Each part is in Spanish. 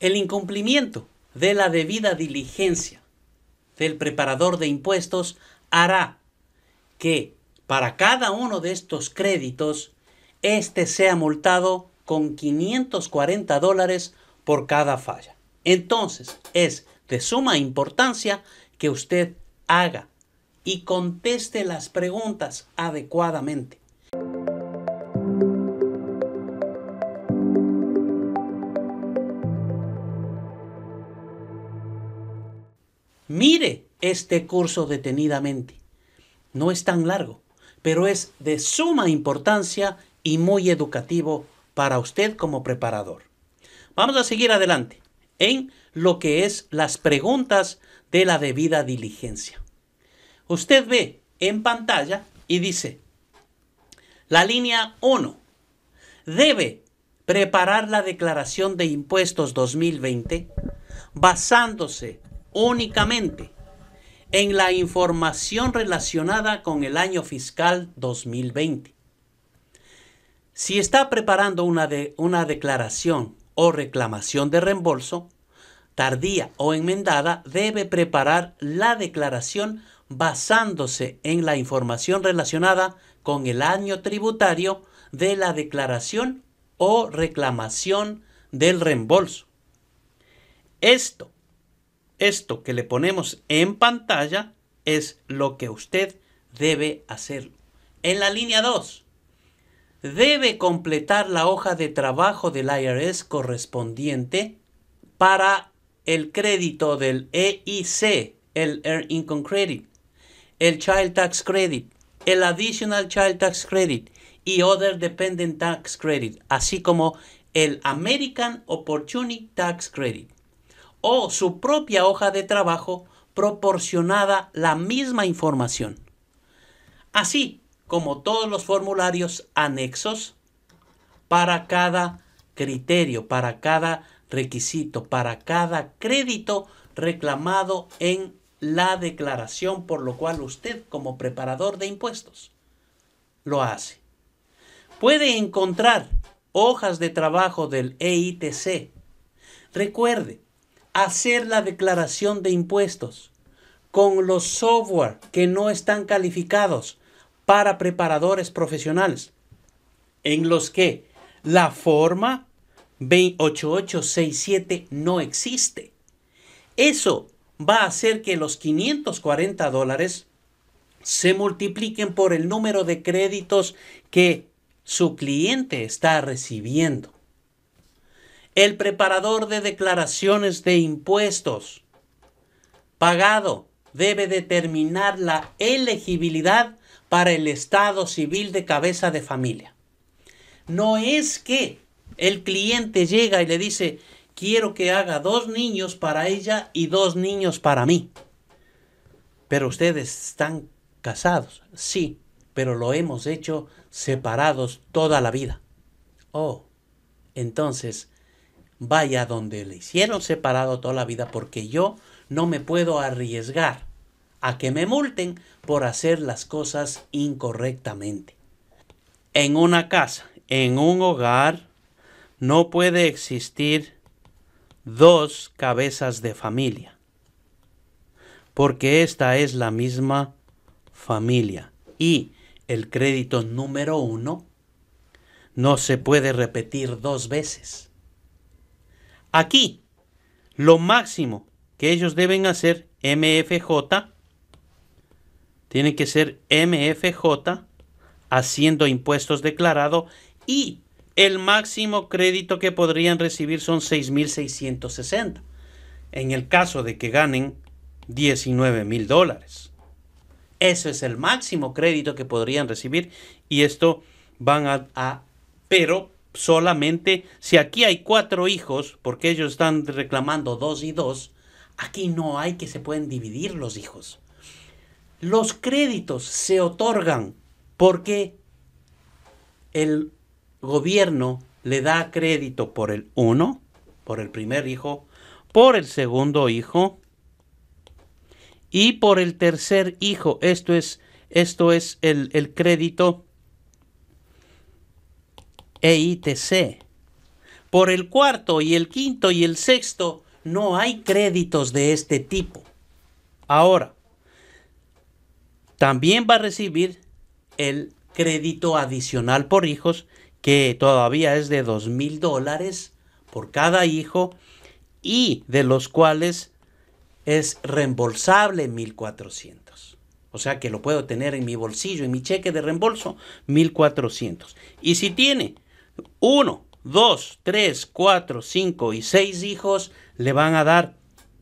El incumplimiento de la debida diligencia del preparador de impuestos hará que para cada uno de estos créditos, este sea multado con 540 dólares por cada falla. Entonces, es de suma importancia que usted haga y conteste las preguntas adecuadamente. Mire este curso detenidamente. No es tan largo, pero es de suma importancia y muy educativo para usted como preparador. Vamos a seguir adelante en lo que es las preguntas de la debida diligencia. Usted ve en pantalla y dice, la línea 1 debe preparar la declaración de impuestos 2020 basándose únicamente en la información relacionada con el año fiscal 2020. Si está preparando una, de, una declaración o reclamación de reembolso, tardía o enmendada, debe preparar la declaración basándose en la información relacionada con el año tributario de la declaración o reclamación del reembolso. Esto esto que le ponemos en pantalla es lo que usted debe hacer. En la línea 2, debe completar la hoja de trabajo del IRS correspondiente para el crédito del EIC, el Earned Income Credit, el Child Tax Credit, el Additional Child Tax Credit y Other Dependent Tax Credit, así como el American Opportunity Tax Credit o su propia hoja de trabajo proporcionada la misma información, así como todos los formularios anexos para cada criterio, para cada requisito, para cada crédito reclamado en la declaración por lo cual usted como preparador de impuestos lo hace. Puede encontrar hojas de trabajo del EITC. Recuerde, hacer la declaración de impuestos con los software que no están calificados para preparadores profesionales, en los que la forma 28867 no existe. Eso va a hacer que los 540 dólares se multipliquen por el número de créditos que su cliente está recibiendo el preparador de declaraciones de impuestos pagado debe determinar la elegibilidad para el estado civil de cabeza de familia. No es que el cliente llega y le dice, quiero que haga dos niños para ella y dos niños para mí. Pero ustedes están casados, sí, pero lo hemos hecho separados toda la vida. Oh, entonces vaya donde le hicieron separado toda la vida porque yo no me puedo arriesgar a que me multen por hacer las cosas incorrectamente. En una casa, en un hogar, no puede existir dos cabezas de familia, porque esta es la misma familia. Y el crédito número uno no se puede repetir dos veces Aquí, lo máximo que ellos deben hacer, MFJ, tiene que ser MFJ, haciendo impuestos declarado y el máximo crédito que podrían recibir son 6.660, en el caso de que ganen 19.000 dólares. Eso es el máximo crédito que podrían recibir y esto van a, a pero solamente si aquí hay cuatro hijos, porque ellos están reclamando dos y dos, aquí no hay que se pueden dividir los hijos. Los créditos se otorgan porque el gobierno le da crédito por el uno, por el primer hijo, por el segundo hijo y por el tercer hijo. Esto es, esto es el, el crédito EITC. Por el cuarto y el quinto y el sexto no hay créditos de este tipo. Ahora, también va a recibir el crédito adicional por hijos, que todavía es de dos mil dólares por cada hijo y de los cuales es reembolsable 1400. O sea que lo puedo tener en mi bolsillo, en mi cheque de reembolso, 1400. Y si tiene uno, dos, tres, cuatro, cinco y seis hijos le van a dar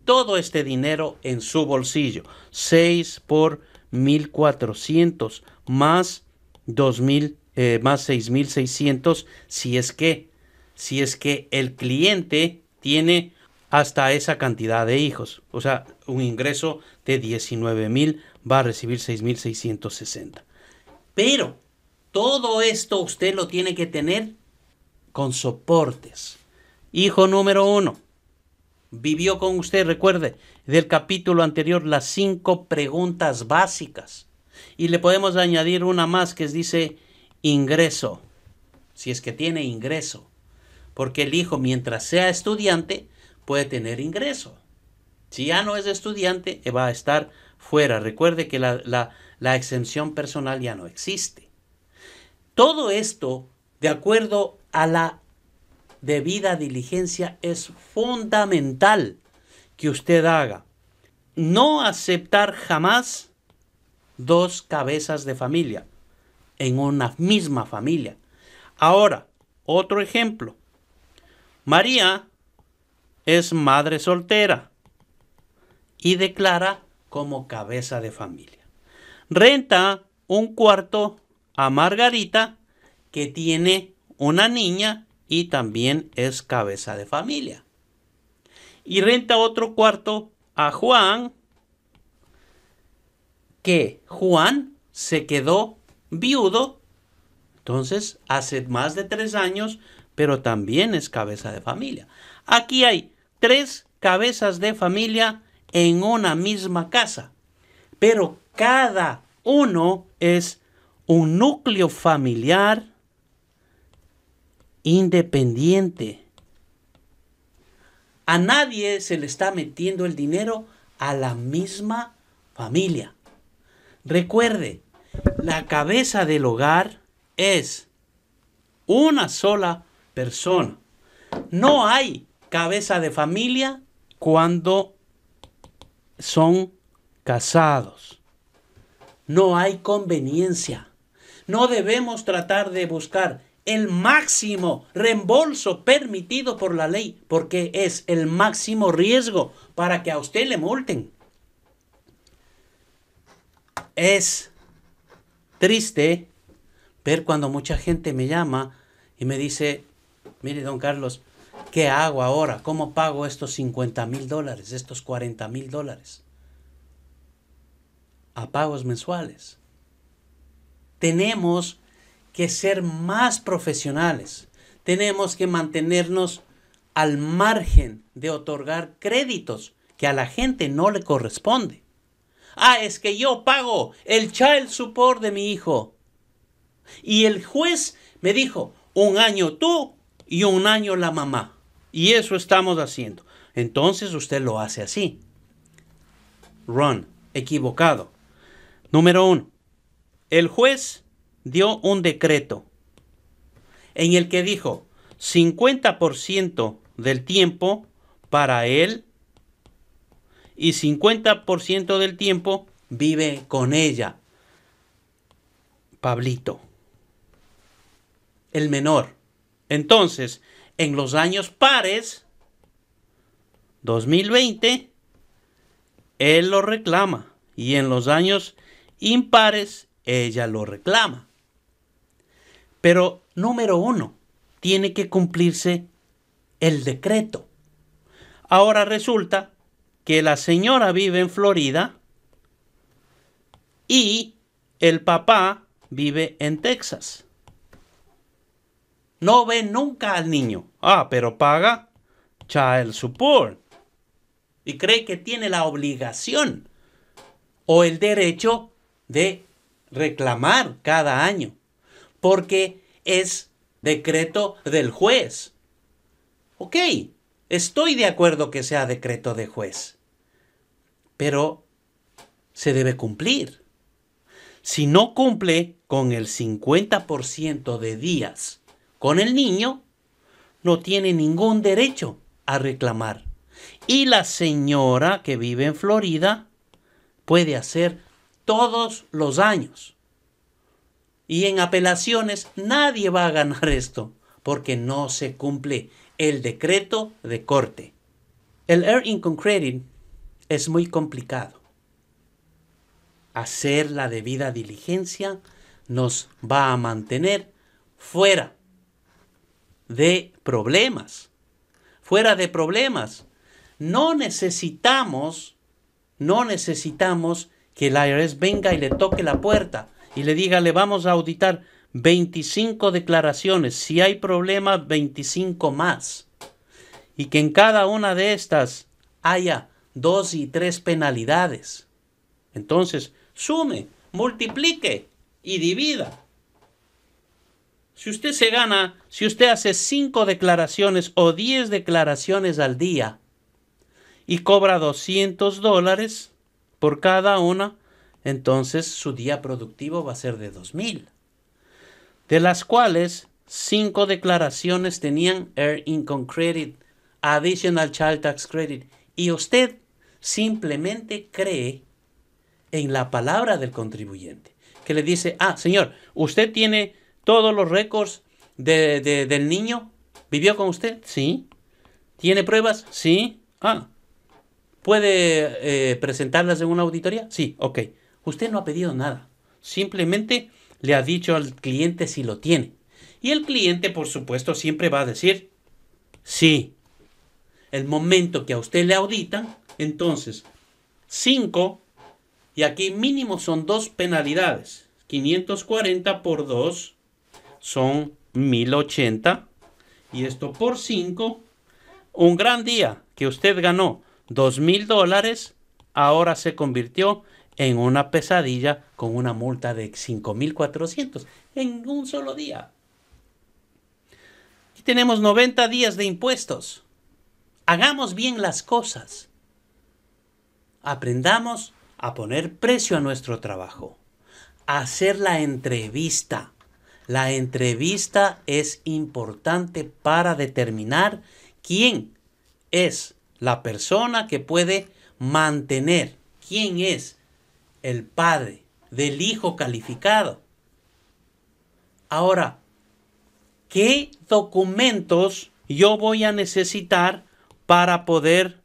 todo este dinero en su bolsillo. 6 por 1400 más 2000 eh, más 6600 si es que si es que el cliente tiene hasta esa cantidad de hijos, o sea, un ingreso de 19000 va a recibir 6660. Pero todo esto usted lo tiene que tener con soportes. Hijo número uno, vivió con usted, recuerde, del capítulo anterior las cinco preguntas básicas. Y le podemos añadir una más que dice ingreso, si es que tiene ingreso. Porque el hijo, mientras sea estudiante, puede tener ingreso. Si ya no es estudiante, va a estar fuera. Recuerde que la, la, la exención personal ya no existe. Todo esto de acuerdo a la debida diligencia es fundamental que usted haga. No aceptar jamás dos cabezas de familia en una misma familia. Ahora, otro ejemplo. María es madre soltera y declara como cabeza de familia. Renta un cuarto a Margarita que tiene una niña y también es cabeza de familia. Y renta otro cuarto a Juan, que Juan se quedó viudo, entonces hace más de tres años, pero también es cabeza de familia. Aquí hay tres cabezas de familia en una misma casa, pero cada uno es un núcleo familiar independiente. A nadie se le está metiendo el dinero a la misma familia. Recuerde, la cabeza del hogar es una sola persona. No hay cabeza de familia cuando son casados. No hay conveniencia. No debemos tratar de buscar el máximo reembolso permitido por la ley, porque es el máximo riesgo para que a usted le multen. Es triste ver cuando mucha gente me llama y me dice, mire don Carlos, ¿qué hago ahora? ¿Cómo pago estos 50 mil dólares, estos 40 mil dólares? A pagos mensuales. Tenemos que ser más profesionales. Tenemos que mantenernos al margen de otorgar créditos que a la gente no le corresponde. Ah, es que yo pago el child support de mi hijo. Y el juez me dijo, un año tú y un año la mamá. Y eso estamos haciendo. Entonces usted lo hace así. Ron, equivocado. Número uno, el juez dio un decreto en el que dijo 50% del tiempo para él y 50% del tiempo vive con ella. Pablito, el menor. Entonces, en los años pares, 2020, él lo reclama y en los años impares, ella lo reclama. Pero número uno, tiene que cumplirse el decreto. Ahora resulta que la señora vive en Florida y el papá vive en Texas. No ve nunca al niño. Ah, pero paga child support. Y cree que tiene la obligación o el derecho de reclamar cada año porque es decreto del juez. Ok, estoy de acuerdo que sea decreto de juez, pero se debe cumplir. Si no cumple con el 50% de días con el niño, no tiene ningún derecho a reclamar. Y la señora que vive en Florida puede hacer todos los años y en apelaciones nadie va a ganar esto, porque no se cumple el decreto de corte. El air inconcreting es muy complicado. Hacer la debida diligencia nos va a mantener fuera de problemas. Fuera de problemas. No necesitamos, no necesitamos que el IRS venga y le toque la puerta y le diga, le vamos a auditar 25 declaraciones, si hay problema, 25 más. Y que en cada una de estas haya dos y tres penalidades. Entonces, sume, multiplique y divida. Si usted se gana, si usted hace cinco declaraciones o 10 declaraciones al día y cobra 200 dólares por cada una, entonces su día productivo va a ser de 2.000, de las cuales cinco declaraciones tenían Air Income Credit, Additional Child Tax Credit, y usted simplemente cree en la palabra del contribuyente, que le dice, ah, señor, usted tiene todos los récords de, del niño, vivió con usted, sí, tiene pruebas, sí, ah, puede eh, presentarlas en una auditoría, sí, ok. Usted no ha pedido nada. Simplemente le ha dicho al cliente si lo tiene. Y el cliente, por supuesto, siempre va a decir sí. El momento que a usted le auditan, entonces, 5, y aquí mínimo son dos penalidades. 540 por 2 son 1080. Y esto por 5, un gran día que usted ganó 2,000 mil dólares, ahora se convirtió en una pesadilla con una multa de 5.400 en un solo día. Y tenemos 90 días de impuestos. Hagamos bien las cosas. Aprendamos a poner precio a nuestro trabajo. hacer la entrevista. La entrevista es importante para determinar quién es la persona que puede mantener, quién es el Padre, del Hijo calificado. Ahora, ¿qué documentos yo voy a necesitar para poder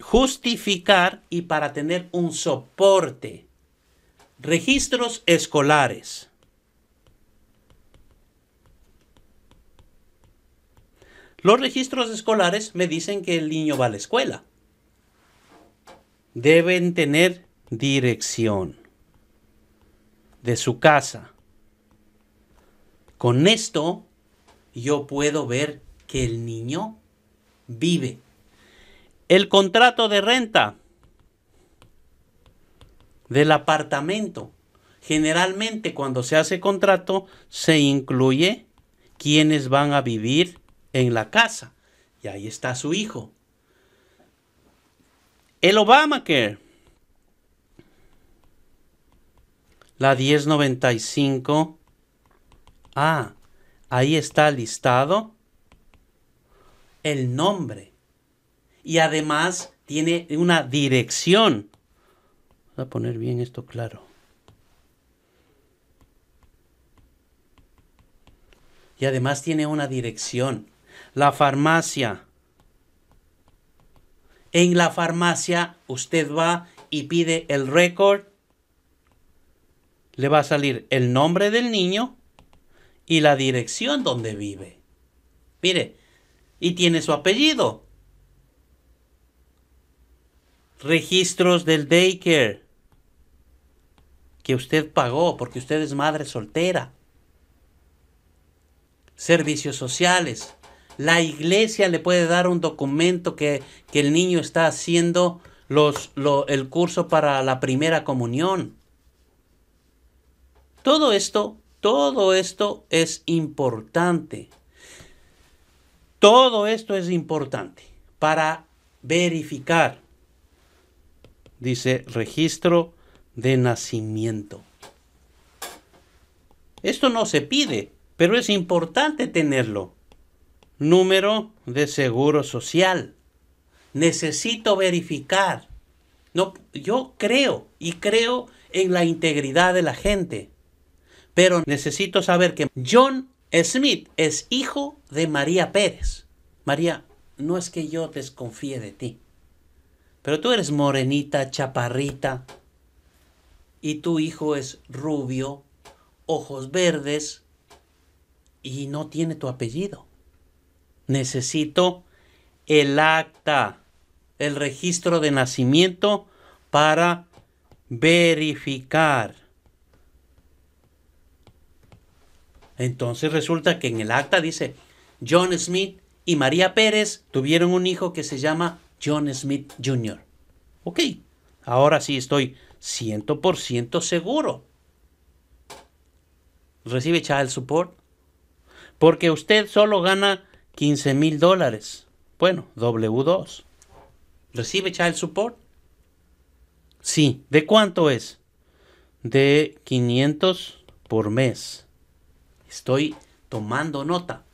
justificar y para tener un soporte? Registros escolares. Los registros escolares me dicen que el niño va a la escuela deben tener dirección de su casa. Con esto yo puedo ver que el niño vive. El contrato de renta del apartamento. Generalmente cuando se hace contrato se incluye quienes van a vivir en la casa. Y ahí está su hijo. El Obamacare. La 1095. Ah, ahí está listado el nombre. Y además tiene una dirección. Voy a poner bien esto claro. Y además tiene una dirección. La farmacia en la farmacia usted va y pide el récord. Le va a salir el nombre del niño y la dirección donde vive. Mire, y tiene su apellido. Registros del daycare que usted pagó porque usted es madre soltera. Servicios sociales, la iglesia le puede dar un documento que, el niño está haciendo los, el curso para la primera comunión. Todo esto, todo esto es importante. Todo esto es importante para verificar. Dice registro de nacimiento. Esto no se pide, pero es importante tenerlo número de seguro social. Necesito verificar. No, yo creo y creo en la integridad de la gente. Pero necesito saber que John Smith es hijo de María Pérez. María, no es que yo desconfíe de ti, pero tú eres morenita, chaparrita, y tu hijo es rubio, ojos verdes, y no tiene tu apellido necesito el acta, el registro de nacimiento para verificar. Entonces resulta que en el acta dice, John Smith y María Pérez tuvieron un hijo que se llama John Smith Jr. Ok, ahora sí estoy 100% seguro. ¿Recibe el support? Porque usted solo gana 15 mil dólares. Bueno, W2. ¿Recibe Child Support? Sí. ¿De cuánto es? De 500 por mes. Estoy tomando nota.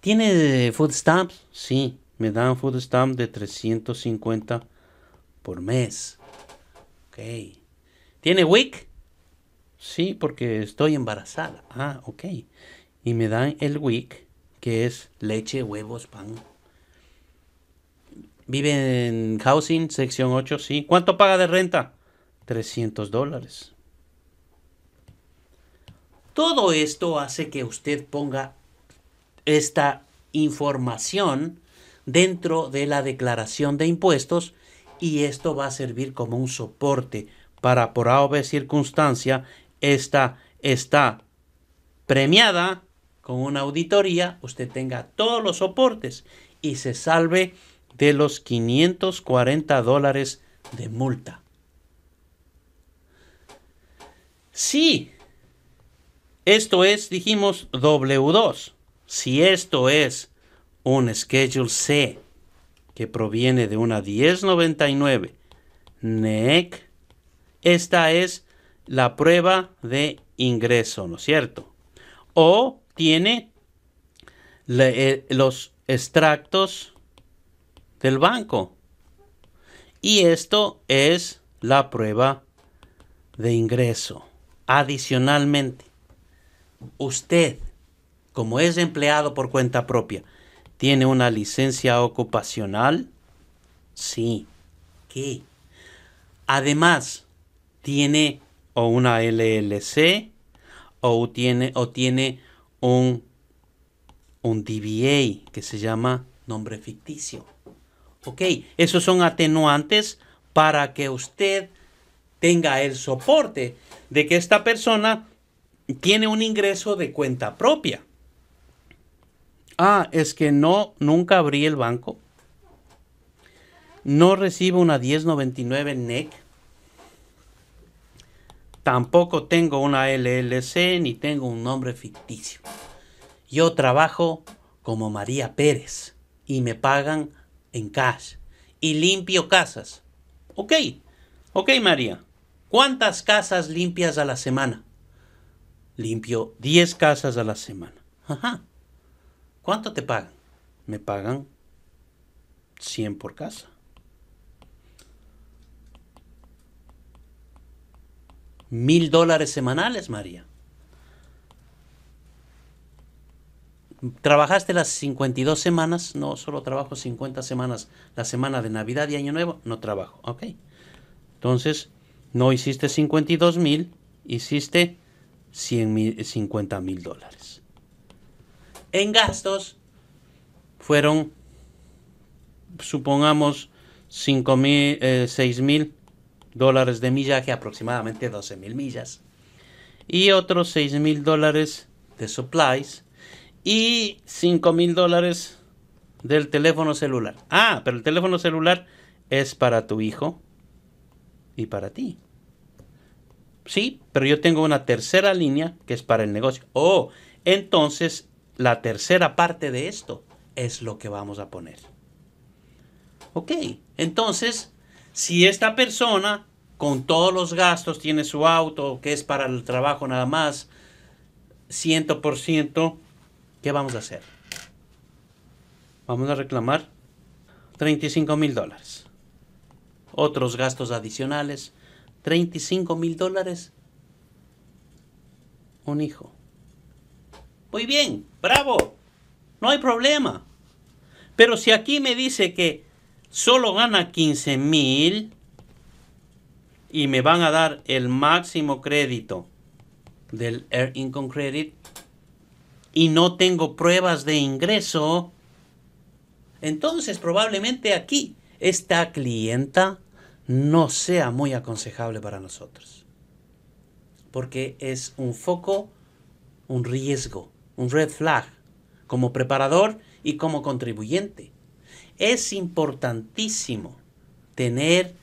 ¿Tiene food stamps? Sí. Me dan food stamps de 350 por mes. Ok. ¿Tiene WIC? Sí, porque estoy embarazada. Ah, ok. Y me dan el WIC que es leche, huevos, pan. Vive en housing, sección 8, sí. ¿Cuánto paga de renta? 300 dólares. Todo esto hace que usted ponga esta información dentro de la declaración de impuestos y esto va a servir como un soporte para por A circunstancia esta está premiada con una auditoría, usted tenga todos los soportes y se salve de los 540 dólares de multa. Sí, esto es, dijimos, W2. Si esto es un Schedule C que proviene de una 1099 NEC, e esta es la prueba de ingreso, ¿no es cierto? O tiene eh, los extractos del banco. Y esto es la prueba de ingreso. Adicionalmente, usted, como es empleado por cuenta propia, ¿tiene una licencia ocupacional? Sí. ¿Qué? Además, ¿tiene o una LLC o tiene, o tiene un, DBA que se llama nombre ficticio. Ok, esos son atenuantes para que usted tenga el soporte de que esta persona tiene un ingreso de cuenta propia. Ah, es que no, nunca abrí el banco. No recibo una 1099 NEC Tampoco tengo una LLC ni tengo un nombre ficticio. Yo trabajo como María Pérez y me pagan en cash y limpio casas. Ok, ok María, ¿cuántas casas limpias a la semana? Limpio 10 casas a la semana. Ajá. ¿Cuánto te pagan? Me pagan 100 por casa. mil dólares semanales, María. trabajaste las 52 semanas, no, solo trabajo 50 semanas, la semana de Navidad y Año Nuevo, no trabajo, ok. Entonces, no hiciste 52 mil, hiciste 100 mil, 50 mil dólares. En gastos fueron, supongamos, cinco mil, eh, seis mil dólares de millaje, aproximadamente 12 mil millas, y otros 6 mil dólares de supplies y 5 mil dólares del teléfono celular. Ah, pero el teléfono celular es para tu hijo y para ti. Sí, pero yo tengo una tercera línea que es para el negocio. Oh, entonces la tercera parte de esto es lo que vamos a poner. Ok, entonces si esta persona, con todos los gastos, tiene su auto, que es para el trabajo nada más, 100%, ¿qué vamos a hacer? Vamos a reclamar 35 mil dólares. Otros gastos adicionales, 35 mil dólares. Un hijo. Muy bien, bravo. No hay problema. Pero si aquí me dice que solo gana 15 mil y me van a dar el máximo crédito del Air Income Credit y no tengo pruebas de ingreso, entonces probablemente aquí esta clienta no sea muy aconsejable para nosotros. Porque es un foco, un riesgo, un red flag, como preparador y como contribuyente. Es importantísimo tener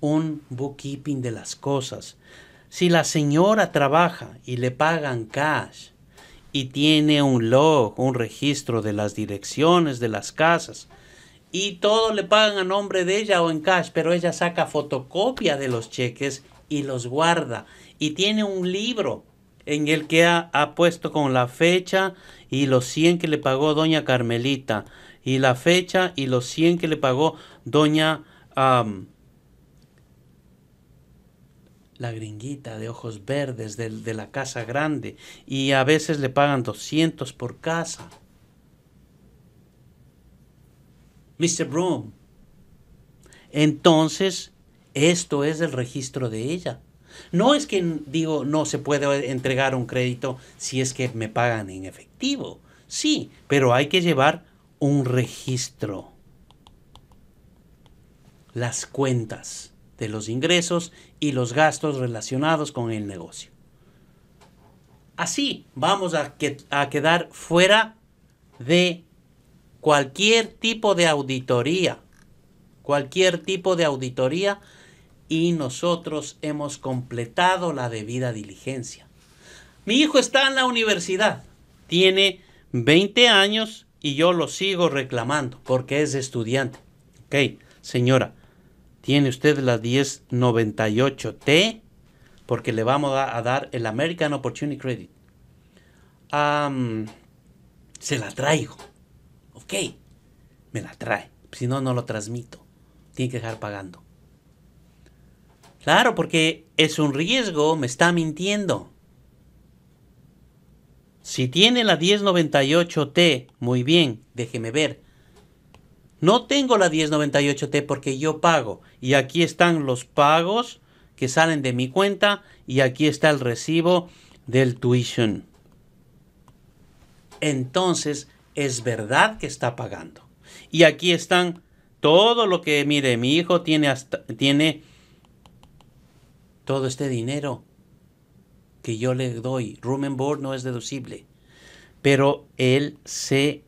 un bookkeeping de las cosas. Si la señora trabaja y le pagan cash y tiene un log, un registro de las direcciones de las casas, y todo le pagan a nombre de ella o en cash, pero ella saca fotocopia de los cheques y los guarda. Y tiene un libro en el que ha, puesto con la fecha y los 100 que le pagó doña Carmelita y la fecha y los 100 que le pagó doña la gringuita de ojos verdes de, de la casa grande y a veces le pagan 200 por casa. Mr. Broom. Entonces, esto es el registro de ella. No es que digo, no se puede entregar un crédito si es que me pagan en efectivo. Sí, pero hay que llevar un registro. Las cuentas de los ingresos y los gastos relacionados con el negocio. Así vamos a, quedar fuera de cualquier tipo de auditoría, cualquier tipo de auditoría y nosotros hemos completado la debida diligencia. Mi hijo está en la universidad, tiene 20 años y yo lo sigo reclamando porque es estudiante. Ok, señora, tiene usted la 1098T porque le vamos a, dar el American Opportunity Credit. se la traigo. Ok, me la trae. Si no, no lo transmito. Tiene que dejar pagando. Claro, porque es un riesgo, me está mintiendo. Si tiene la 1098T, muy bien, déjeme ver. No tengo la 1098T porque yo pago. Y aquí están los pagos que salen de mi cuenta y aquí está el recibo del tuition. Entonces, es verdad que está pagando. Y aquí están todo lo que, mire, mi hijo tiene hasta, tiene todo este dinero que yo le doy. Room and board no es deducible. Pero él se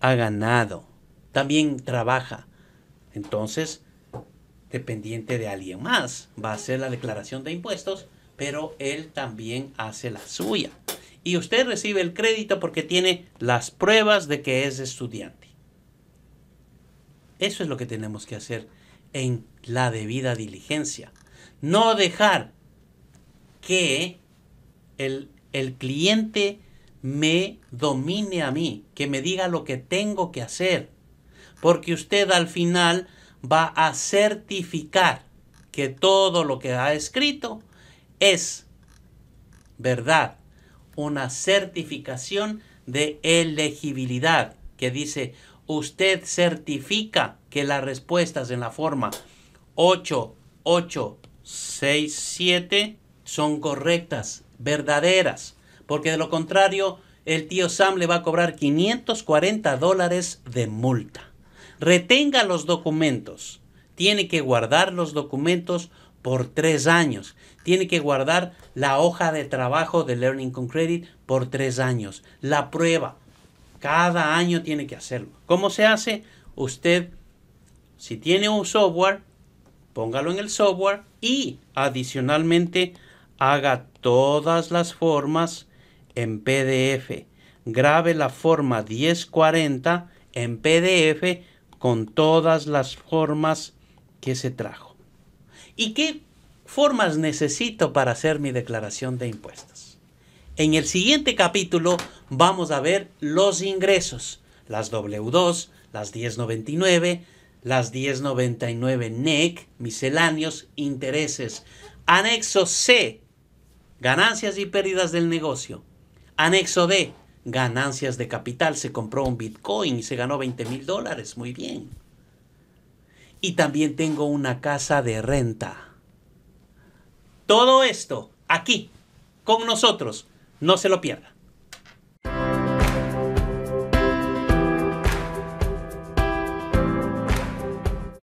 ha ganado. También trabaja. Entonces, dependiente de alguien más, va a hacer la declaración de impuestos, pero él también hace la suya. Y usted recibe el crédito porque tiene las pruebas de que es estudiante. Eso es lo que tenemos que hacer en la debida diligencia. No dejar que el, cliente me domine a mí, que me diga lo que tengo que hacer, porque usted al final va a certificar que todo lo que ha escrito es verdad, una certificación de elegibilidad que dice usted certifica que las respuestas en la forma 8867 son correctas verdaderas, porque de lo contrario el tío Sam le va a cobrar 540 dólares de multa. Retenga los documentos. Tiene que guardar los documentos por tres años. Tiene que guardar la hoja de trabajo de Learning con Credit por tres años. La prueba. Cada año tiene que hacerlo. ¿Cómo se hace? Usted, si tiene un software, póngalo en el software y adicionalmente haga todas las formas en PDF. Grabe la forma 1040 en PDF con todas las formas que se trajo. ¿Y qué formas necesito para hacer mi declaración de impuestos? En el siguiente capítulo vamos a ver los ingresos, las W2, las 1099, las 1099 NEC, e misceláneos, intereses. Anexo C, Ganancias y pérdidas del negocio. Anexo de Ganancias de capital. Se compró un Bitcoin y se ganó 20 mil dólares. Muy bien. Y también tengo una casa de renta. Todo esto aquí, con nosotros. No se lo pierda.